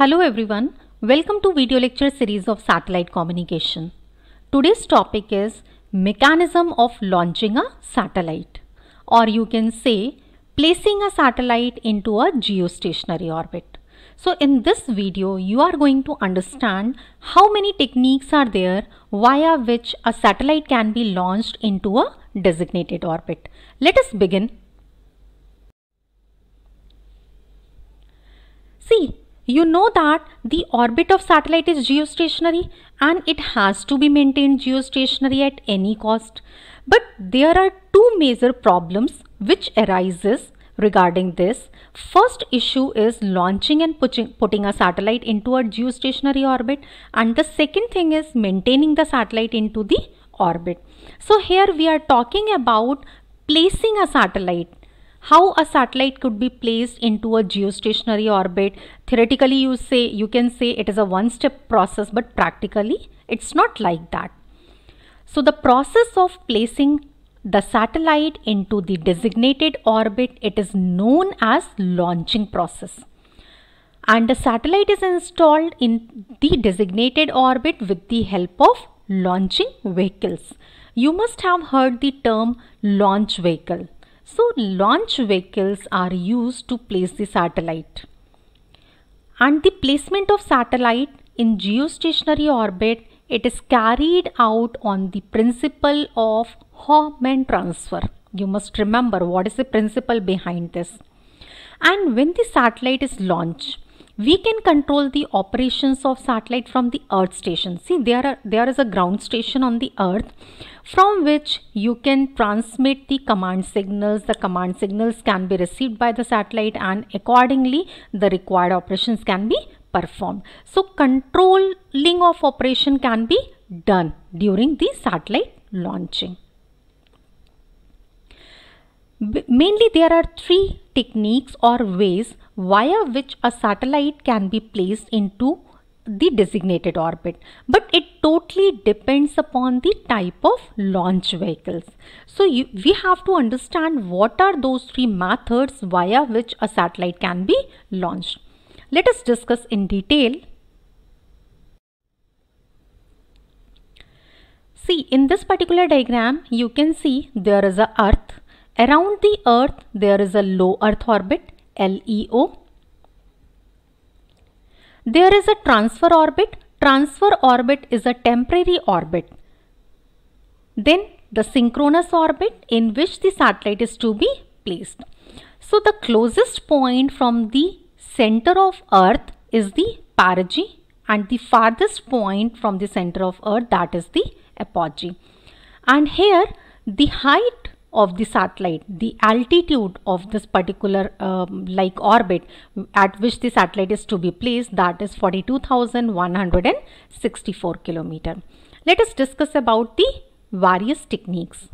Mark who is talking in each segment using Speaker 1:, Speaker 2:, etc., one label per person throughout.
Speaker 1: Hello everyone, welcome to video lecture series of satellite communication. Today's topic is mechanism of launching a satellite or you can say placing a satellite into a geostationary orbit. So in this video you are going to understand how many techniques are there via which a satellite can be launched into a designated orbit. Let us begin. See, you know that the orbit of satellite is geostationary and it has to be maintained geostationary at any cost. But there are two major problems which arises regarding this. First issue is launching and putting a satellite into a geostationary orbit and the second thing is maintaining the satellite into the orbit. So here we are talking about placing a satellite how a satellite could be placed into a geostationary orbit theoretically you say you can say it is a one step process but practically it's not like that so the process of placing the satellite into the designated orbit it is known as launching process and the satellite is installed in the designated orbit with the help of launching vehicles you must have heard the term launch vehicle so launch vehicles are used to place the satellite. And the placement of satellite in geostationary orbit it is carried out on the principle of Hohmann transfer. You must remember what is the principle behind this. And when the satellite is launched, we can control the operations of satellite from the earth station see there are there is a ground station on the earth from which you can transmit the command signals the command signals can be received by the satellite and accordingly the required operations can be performed so controlling of operation can be done during the satellite launching mainly there are three techniques or ways via which a satellite can be placed into the designated orbit but it totally depends upon the type of launch vehicles so you, we have to understand what are those three methods via which a satellite can be launched let us discuss in detail see in this particular diagram you can see there is a earth Around the earth there is a low earth orbit LEO. There is a transfer orbit. Transfer orbit is a temporary orbit. Then the synchronous orbit in which the satellite is to be placed. So the closest point from the center of earth is the perigee and the farthest point from the center of earth that is the apogee. And here the height of the satellite the altitude of this particular um, like orbit at which the satellite is to be placed that is 42164 kilometer let us discuss about the various techniques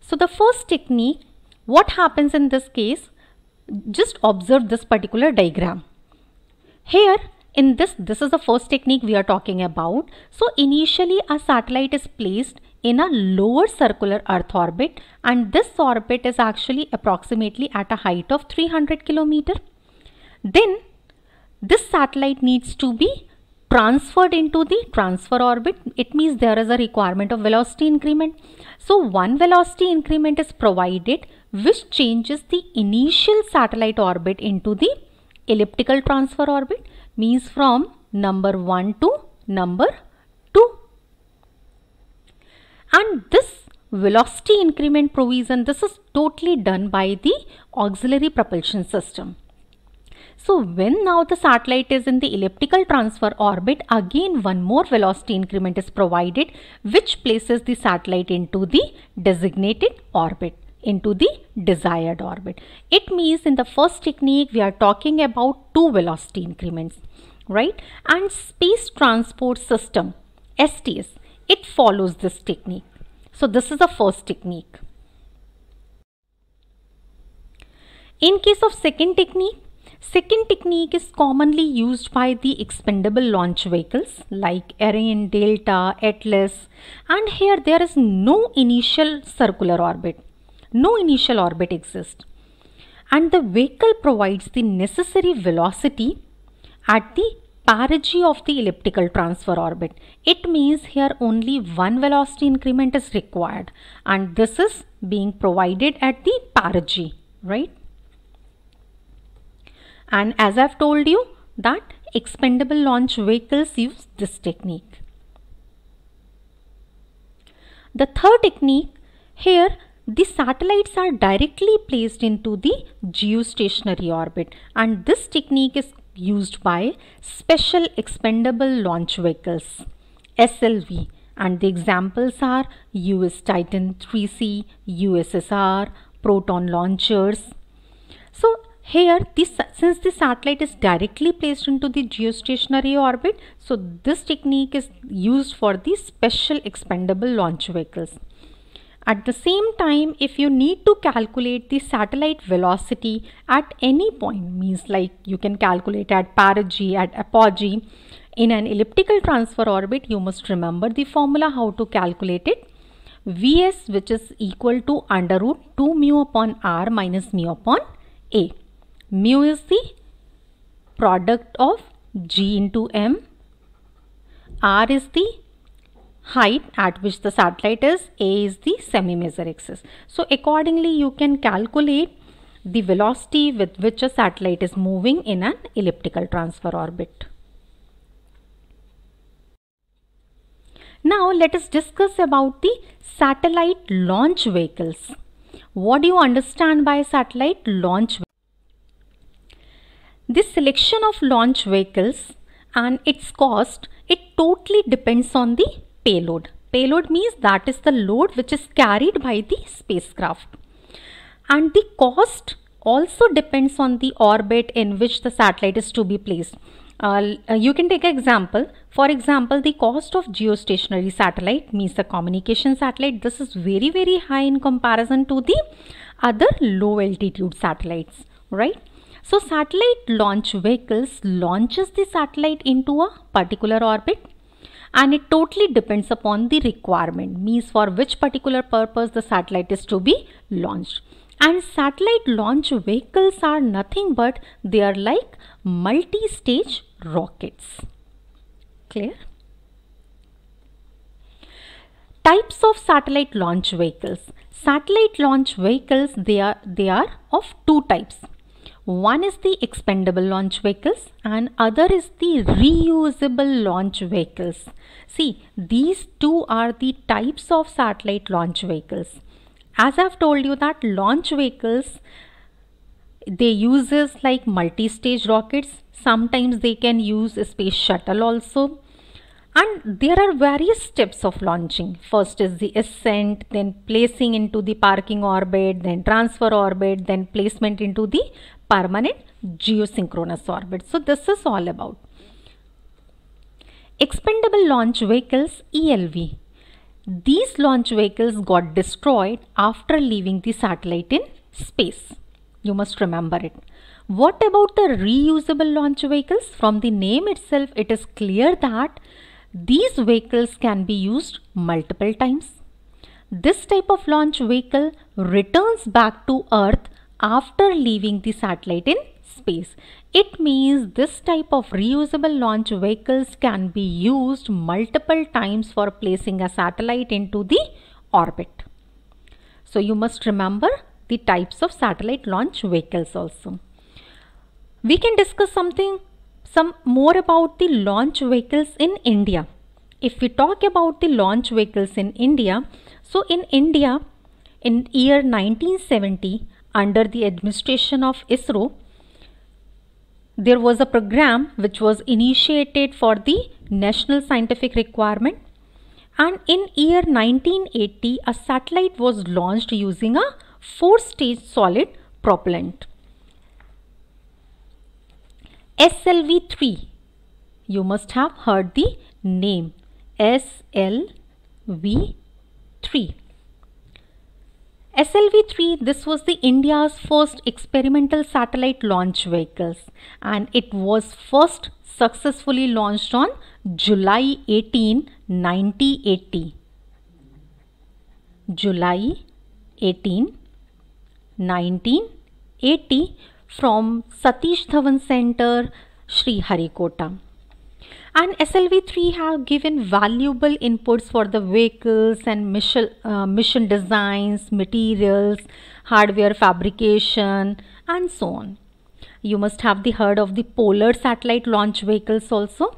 Speaker 1: so the first technique what happens in this case just observe this particular diagram here in this this is the first technique we are talking about so initially a satellite is placed in a lower circular Earth orbit and this orbit is actually approximately at a height of 300 kilometer. Then this satellite needs to be transferred into the transfer orbit. It means there is a requirement of velocity increment. So one velocity increment is provided which changes the initial satellite orbit into the elliptical transfer orbit means from number 1 to number and this velocity increment provision this is totally done by the auxiliary propulsion system. So when now the satellite is in the elliptical transfer orbit again one more velocity increment is provided which places the satellite into the designated orbit into the desired orbit. It means in the first technique we are talking about two velocity increments right and space transport system STS it follows this technique. So this is the first technique. In case of second technique, second technique is commonly used by the expendable launch vehicles like Ariane, Delta, Atlas and here there is no initial circular orbit. No initial orbit exists and the vehicle provides the necessary velocity at the perigee of the elliptical transfer orbit. It means here only one velocity increment is required and this is being provided at the perigee, right? And as I've told you that expendable launch vehicles use this technique. The third technique here the satellites are directly placed into the geostationary orbit and this technique is used by Special Expendable Launch Vehicles SLV and the examples are US Titan 3C, USSR, Proton launchers. So here this since the satellite is directly placed into the geostationary orbit so this technique is used for the special expendable launch vehicles at the same time, if you need to calculate the satellite velocity at any point, means like you can calculate at perigee, at apogee, in an elliptical transfer orbit, you must remember the formula how to calculate it. Vs which is equal to under root 2 mu upon r minus mu upon a. Mu is the product of g into m. r is the height at which the satellite is, A is the semi-major axis. So accordingly you can calculate the velocity with which a satellite is moving in an elliptical transfer orbit. Now let us discuss about the satellite launch vehicles. What do you understand by satellite launch This selection of launch vehicles and its cost, it totally depends on the payload. Payload means that is the load which is carried by the spacecraft. And the cost also depends on the orbit in which the satellite is to be placed. Uh, uh you can take an example. For example, the cost of geostationary satellite means the communication satellite. This is very, very high in comparison to the other low altitude satellites, right? So satellite launch vehicles launches the satellite into a particular orbit and it totally depends upon the requirement means for which particular purpose the satellite is to be launched and satellite launch vehicles are nothing but they are like multi-stage rockets clear types of satellite launch vehicles satellite launch vehicles they are they are of two types one is the expendable launch vehicles and other is the reusable launch vehicles. See, these two are the types of satellite launch vehicles. As I've told you that launch vehicles, they uses like multi-stage rockets. Sometimes they can use space shuttle also. And there are various steps of launching. First is the ascent, then placing into the parking orbit, then transfer orbit, then placement into the permanent geosynchronous orbit. So this is all about. Expendable Launch Vehicles ELV. These launch vehicles got destroyed after leaving the satellite in space. You must remember it. What about the reusable launch vehicles? From the name itself, it is clear that these vehicles can be used multiple times. This type of launch vehicle returns back to Earth after leaving the satellite in space. It means this type of reusable launch vehicles can be used multiple times for placing a satellite into the orbit. So you must remember the types of satellite launch vehicles also. We can discuss something some more about the launch vehicles in India. If we talk about the launch vehicles in India, so in India in year 1970 under the administration of ISRO, there was a program which was initiated for the national scientific requirement and in year 1980 a satellite was launched using a four stage solid propellant SLV3 you must have heard the name SLV3 SLV 3, this was the India's first experimental satellite launch vehicles and it was first successfully launched on July 18, 1980. July 18, 1980 from Satish Dhawan Center, Sri Harikota and SLV3 have given valuable inputs for the vehicles and mission, uh, mission designs, materials, hardware fabrication and so on. You must have the heard of the polar satellite launch vehicles also.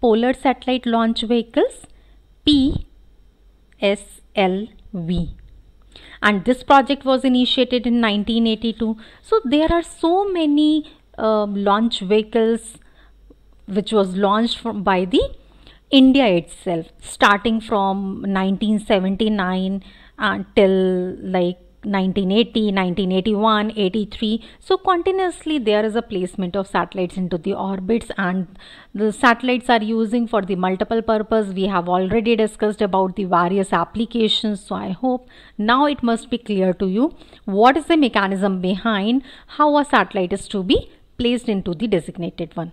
Speaker 1: Polar satellite launch vehicles PSLV and this project was initiated in 1982. So there are so many uh, launch vehicles which was launched from, by the India itself starting from 1979 until like 1980, 1981, 83. So continuously there is a placement of satellites into the orbits and the satellites are using for the multiple purpose. We have already discussed about the various applications. So I hope now it must be clear to you what is the mechanism behind how a satellite is to be placed into the designated one.